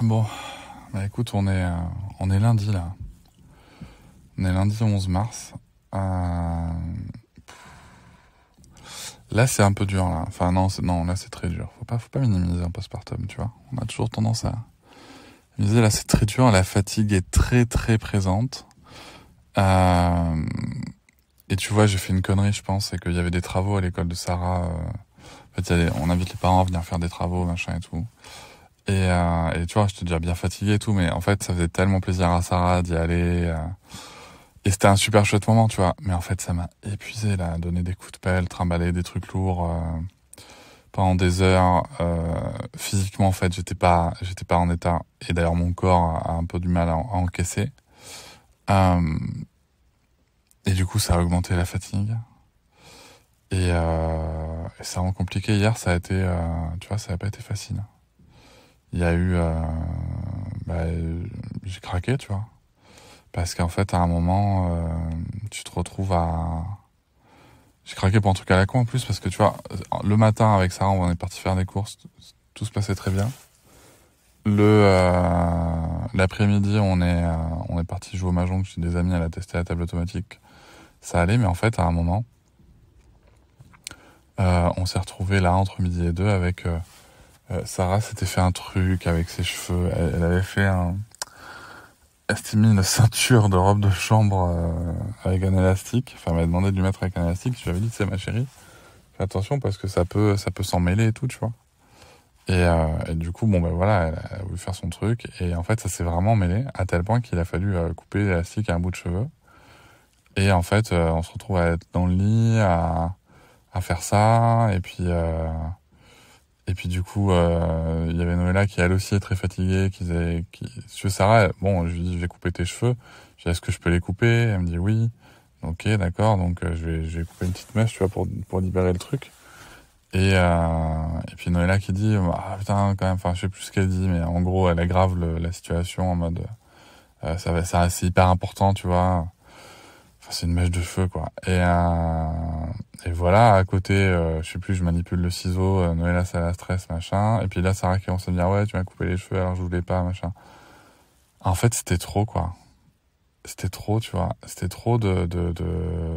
Bon, bah écoute, on est, euh, on est lundi là. On est lundi 11 mars. Euh, là, c'est un peu dur là. Enfin, non, non là, c'est très dur. Faut pas, faut pas minimiser un postpartum, tu vois. On a toujours tendance à minimiser. Là, c'est très dur. La fatigue est très, très présente. Euh, et tu vois, j'ai fait une connerie, je pense, c'est qu'il y avait des travaux à l'école de Sarah. En fait, on invite les parents à venir faire des travaux, machin et tout. Euh, et, tu vois, j'étais déjà bien fatigué et tout, mais en fait, ça faisait tellement plaisir à Sarah d'y aller. Euh, et c'était un super chouette moment, tu vois. Mais en fait, ça m'a épuisé, là, donner des coups de pelle, trimballer des trucs lourds euh, pendant des heures. physiquement, en fait, j'étais pas, j'étais pas en état. Et d'ailleurs, mon corps a un peu du mal à, encaisser. et du coup, ça a augmenté la fatigue. Et, euh, et ça compliqué. Hier, ça a été, tu vois, ça a pas été facile il y a eu. Euh, bah, j'ai craqué, tu vois. Parce qu'en fait, à un moment, euh, tu te retrouves à. J'ai craqué pour un truc à la con en plus, parce que tu vois, le matin avec Sarah, on est parti faire des courses, tout se passait très bien. Le euh, l'après-midi, on est on est parti jouer au mahjong chez des amis, à la tester la table automatique, ça allait, mais en fait, à un moment, on s'est retrouvé là entre midi et deux avec euh, Sarah s'était fait un truc avec ses cheveux. Elle, avait fait un. Elle s'était mis une ceinture de robe de chambre euh, avec un élastique. Enfin, elle m'a demandé de lui mettre avec un élastique. Je lui avais dit, c'est ma chérie, fais attention parce que ça peut, ça peut s'en mêler et tout, tu vois. Et, euh, du coup, bon, ben voilà, elle a voulu faire son truc. Et en fait, ça s'est vraiment mêlé à tel point qu'il a fallu couper l'élastique à un bout de cheveux. Et en fait, on se retrouve à être dans le lit, à, faire ça. Et puis. Et puis du coup, euh, il y avait Noëlla qui elle aussi est très fatiguée, qui disait, qui... Sarah, bon, je lui dis, je vais couper tes cheveux. Je est-ce que je peux les couper Elle me dit oui. Ok, d'accord. Donc euh, je vais, je vais couper une petite mèche, tu vois, pour pour libérer le truc. Et euh, et puis Noëlla qui dit, ah putain, quand même. Enfin, je sais plus ce qu'elle dit, mais en gros, elle aggrave la situation en mode, ça va, ça c'est hyper important, tu vois. c'est une mèche de feu, quoi. Et et voilà, à côté, euh, je sais plus, je manipule le ciseau, Noël, euh, Noëlla, ça la stresse, machin. Et puis là, Sarah qui on se dire, ah ouais, tu m'as coupé les cheveux, alors je voulais pas, machin. En fait, c'était trop, quoi. C'était trop, tu vois. C'était trop de, de,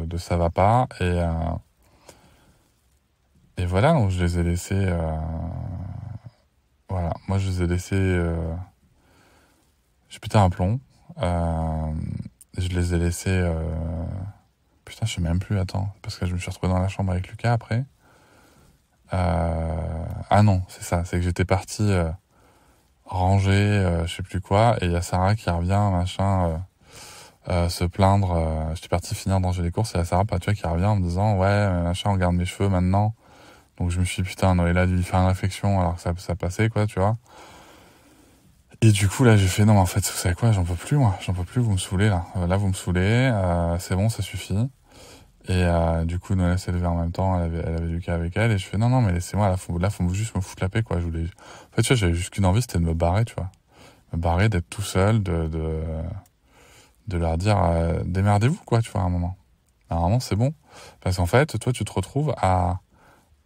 de, ça va pas. Et, euh, et voilà, donc je les ai laissés. voilà, moi, je les ai laissés. J'ai pété un plomb. je les ai laissés Putain, je sais même plus, attends. Parce que je me suis retrouvé dans la chambre avec Lucas après. Euh, ah non, c'est ça, c'est que j'étais parti euh, ranger, euh, je sais plus quoi, et il y a Sarah qui revient, machin, se plaindre. j'étais parti finir dans les courses, et il y a Sarah bah, qui revient en me disant Ouais, machin, on garde mes cheveux maintenant. Donc je me suis dit Putain, non, est là dû lui faire une réflexion alors que ça passait, quoi, tu vois. Et du coup, là, j'ai fait, non, mais en fait, vous savez quoi, j'en peux plus, moi, j'en peux plus, vous me saoulez, là. Euh, là, vous me saoulez, euh, c'est bon, ça suffit. Et euh, du coup, Noël s'est levée en même temps, elle avait, elle avait du cas avec elle, et je fais, non, non, mais laissez-moi, là, faut, là, faut juste me foutre la paix, quoi. Je voulais... En fait, tu vois, j'avais juste qu'une envie, c'était de me barrer, tu vois. Me barrer, d'être tout seul, de, de, de leur dire, euh, démerdez-vous, quoi, tu vois, à un moment. Normalement, c'est bon. Parce qu'en fait, toi, tu te retrouves à,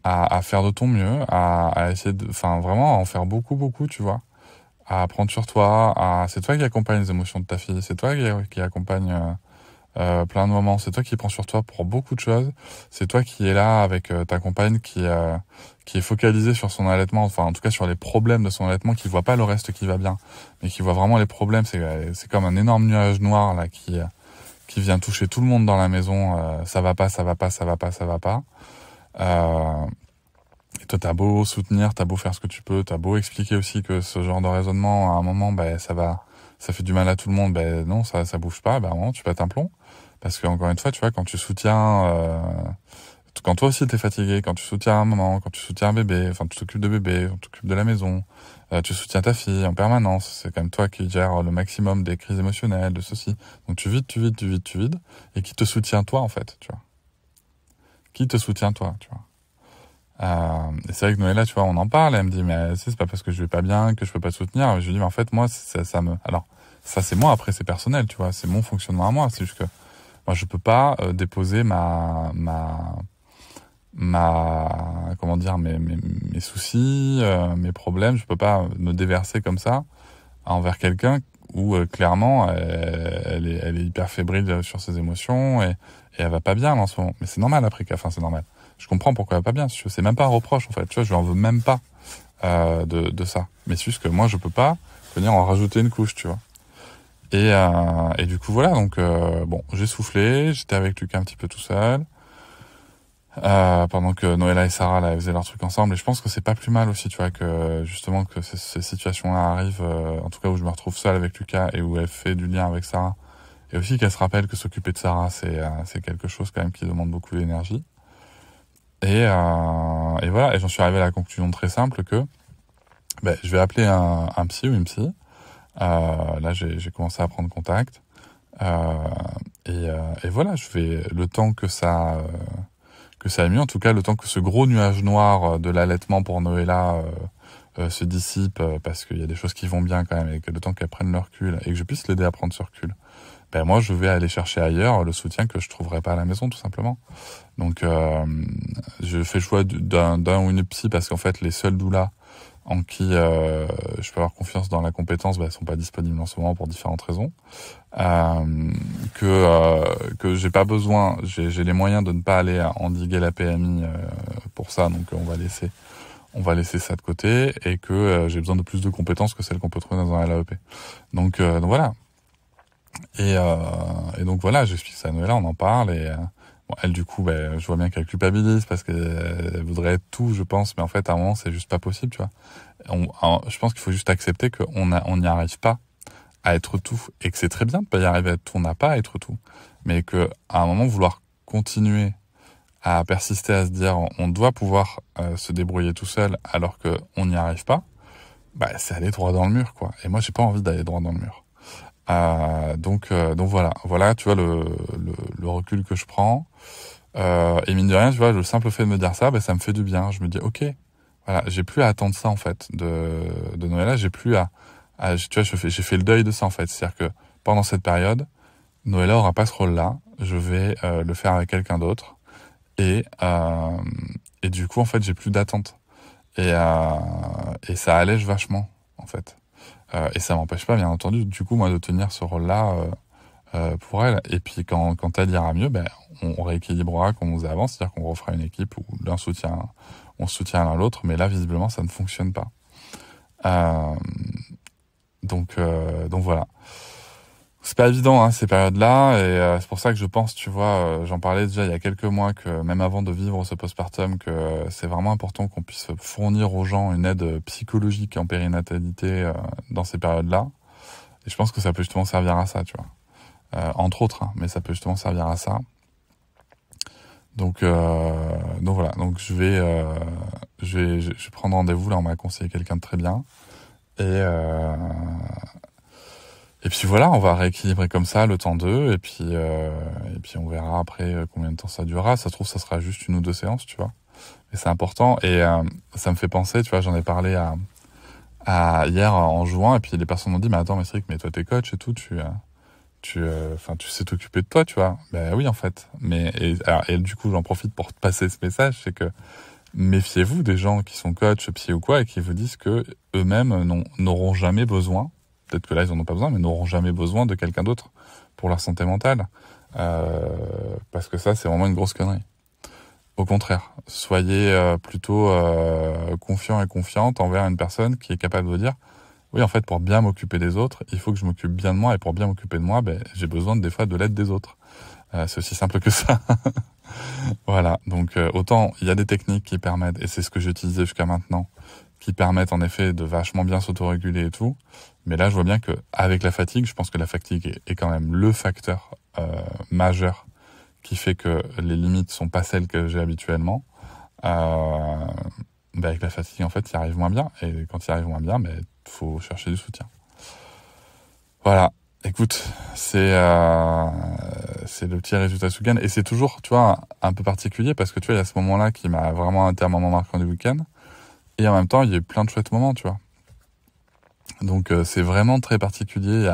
à, à faire de ton mieux, à, à essayer de, enfin, vraiment, à en faire beaucoup, beaucoup, tu vois à apprendre sur toi, c'est toi qui accompagne les émotions de ta fille, c'est toi qui, accompagne euh, euh, plein de moments, c'est toi qui prends sur toi pour beaucoup de choses, c'est toi qui est là avec euh, ta compagne qui qui est focalisée sur son allaitement, enfin en tout cas sur les problèmes de son allaitement, qui voit pas le reste qui va bien, mais qui voit vraiment les problèmes, c'est c'est comme un énorme nuage noir là qui qui vient toucher tout le monde dans la maison, ça va pas, ça va pas, ça va pas, ça va pas. Et toi, t'as beau soutenir, t'as beau faire ce que tu peux, t'as beau expliquer aussi que ce genre de raisonnement, à un moment, ben, ça va, ça fait du mal à tout le monde. Ben non, ça, ça bouge pas. Ben à un tu pètes un plomb. Parce que encore une fois, tu vois, quand tu soutiens, euh, quand toi aussi t'es fatigué, quand tu soutiens un moment, quand tu soutiens un bébé, enfin tu t'occupes de bébé, tu t'occupes de la maison, euh, tu soutiens ta fille en permanence. C'est quand même toi qui gère le maximum des crises émotionnelles, de ceci. Donc tu vides, tu vides, tu vides, tu vides, et qui te soutient toi en fait, tu vois. Qui te soutient toi, tu vois. Euh, et c'est vrai que Noëlla, tu vois, on en parle, elle me dit, mais c'est pas parce que je vais pas bien que je peux pas soutenir. Je lui dis, mais en fait, moi, ça, ça me... Alors, ça c'est moi, après c'est personnel, tu vois, c'est mon fonctionnement à moi. C'est juste que moi, je peux pas euh, déposer ma... ma ma comment dire mes, mes, mes soucis euh, mes problèmes je peux pas me déverser comme ça envers quelqu'un où euh, clairement elle, est, elle est hyper fébrile sur ses émotions et, et elle va pas bien en ce moment. Mais c'est normal après, enfin c'est normal je comprends pourquoi elle va pas bien. C'est même pas un reproche en fait. Tu vois, je n'en veux même pas euh, de, de, ça. Mais c'est juste que moi, je peux pas venir en rajouter une couche, tu vois. Et, euh, et du coup, voilà. Donc euh, bon, j'ai soufflé. J'étais avec Lucas un petit peu tout seul. Euh, pendant que Noëlla et Sarah là, faisaient leur truc ensemble et je pense que c'est pas plus mal aussi tu vois que justement que ces, ces situations là arrivent euh, en tout cas où je me retrouve seul avec Lucas et où elle fait du lien avec Sarah et aussi qu'elle se rappelle que s'occuper de Sarah c'est euh, c'est quelque chose quand même qui demande beaucoup d'énergie et, euh, et voilà, et j'en suis arrivé à la conclusion très simple que ben, je vais appeler un, psy ou une psy. Euh, là, j'ai commencé à prendre contact. Euh, euh, et, voilà, je vais le temps que ça que ça a mis, en tout cas le temps que ce gros nuage noir de l'allaitement pour Noëlla se dissipe, parce qu'il y a des choses qui vont bien quand même, et que le temps qu'elle prennent leur cul et que je puisse l'aider à prendre ce recul, ben moi je vais aller chercher ailleurs le soutien que je trouverai pas à la maison tout simplement. Donc euh, je fais choix d'un ou une psy parce qu'en fait les seuls doulas en qui euh, je peux avoir confiance dans la compétence ben, sont pas disponibles en ce moment pour différentes raisons. Euh, que euh, que j'ai pas besoin, j'ai les moyens de ne pas aller endiguer la PMI euh, pour ça, donc on va laisser on va laisser ça de côté et que euh, j'ai besoin de plus de compétences que celles qu'on peut trouver dans un LAEP. Donc, donc voilà, euh, et, donc voilà, j'explique ça à on en parle et euh, elle du coup, ben, je vois bien qu'elle culpabilise parce qu'elle euh, voudrait être tout, je pense, mais en fait à un moment c'est juste pas possible, tu vois. je pense qu'il faut juste accepter qu'on on n'y arrive pas à être tout et que c'est très bien de pas y arriver à être tout, on n'a pas à être tout, mais que à un moment vouloir continuer à persister à se dire on doit pouvoir se débrouiller tout seul alors que on n'y arrive pas, ben, c'est aller droit dans le mur quoi. Et moi j'ai pas envie d'aller droit dans le mur. Euh, donc, euh, donc voilà, voilà, tu vois le, le, le recul que je prends. Euh, et mine de rien, tu vois, le simple fait de me dire ça, ben, ça me fait du bien. Je me dis, ok, voilà, j'ai plus à attendre ça en fait de, de Noël. J'ai plus à, à, tu vois, j'ai fait le deuil de ça en fait. C'est-à-dire que pendant cette période, Noël aura pas ce rôle-là. Je vais euh, le faire avec quelqu'un d'autre. Et euh, et du coup, en fait, j'ai plus d'attente. Et et ça allège vachement en fait. Euh, et ça m'empêche pas, bien entendu, du coup, moi, de tenir ce rôle-là euh, euh, pour elle. Et puis, quand, quand elle ira mieux, ben, on rééquilibrera qu'on on avance, c'est-à-dire qu'on refera une équipe où l'un soutient, on soutient l'un l'autre, mais là, visiblement, ça ne fonctionne pas. donc, donc voilà c'est pas évident hein, ces périodes-là et euh, c'est pour ça que je pense, tu vois, euh, j'en parlais déjà il y a quelques mois que même avant de vivre ce postpartum, que euh, c'est vraiment important qu'on puisse fournir aux gens une aide psychologique en périnatalité dans ces périodes-là. Et je pense que ça peut justement servir à ça, tu vois. entre autres, hein, mais ça peut justement servir à ça. Donc, donc voilà. Donc je vais, je vais, je vais prendre rendez-vous là. On m'a conseillé quelqu'un de très bien et et puis voilà, on va rééquilibrer comme ça le temps d'eux, et puis euh, et puis on verra après euh, combien de temps ça durera. Ça se trouve, ça sera juste une ou deux séances, tu vois. Et c'est important. Et euh, ça me fait penser, tu vois, j'en ai parlé à, à, hier en juin, et puis les personnes m'ont dit, mais attends, mais Cédric, mais toi t'es coach et tout, tu euh, tu enfin tu sais t'occuper de toi, tu vois. Ben oui, en fait. Mais et, du coup, j'en profite pour te passer ce message, c'est que méfiez-vous des gens qui sont coachs, psy ou quoi, et qui vous disent que eux-mêmes n'auront jamais besoin peut-être que là, ils en ont pas besoin, mais n'auront jamais besoin de quelqu'un d'autre pour leur santé mentale. Euh, parce que ça, c'est vraiment une grosse connerie. Au contraire, soyez euh, plutôt euh, confiant et confiante envers une personne qui est capable de vous dire oui, en fait, pour bien m'occuper des autres, il faut que je m'occupe bien de moi, et pour bien m'occuper de moi, ben, j'ai besoin des fois de l'aide des autres. c'est aussi simple que ça. voilà, donc autant il y a des techniques qui permettent, et c'est ce que j'ai utilisé jusqu'à maintenant, qui permettent en effet de vachement bien s'autoréguler et tout. Mais là, je vois bien que avec la fatigue, je pense que la fatigue est, quand même le facteur euh, majeur qui fait que les limites sont pas celles que j'ai habituellement. Euh, bah, avec la fatigue, en fait, il arrive moins bien. Et quand il arrive moins bien, mais bah, faut chercher du soutien. Voilà. Écoute, c'est euh, c'est le petit résultat sous Et c'est toujours, tu vois, un peu particulier parce que tu vois, il y a ce moment-là qui m'a vraiment interrompu un moment marquant du week-end. Et en même temps, il y a eu plein de chouettes moments, tu vois. Donc euh, c'est vraiment très particulier.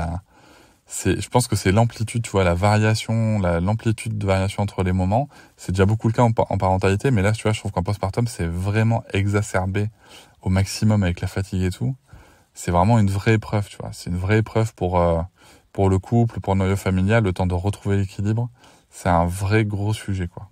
je pense que c'est l'amplitude, tu vois, la variation, la, l'amplitude de variation entre les moments. C'est déjà beaucoup le cas en, parentalité, mais là, tu vois, je trouve qu'en postpartum, c'est vraiment exacerbé au maximum avec la fatigue et tout. C'est vraiment une vraie épreuve, tu vois. C'est une vraie épreuve pour euh, pour le couple, pour le noyau familial, le temps de retrouver l'équilibre. C'est un vrai gros sujet, quoi.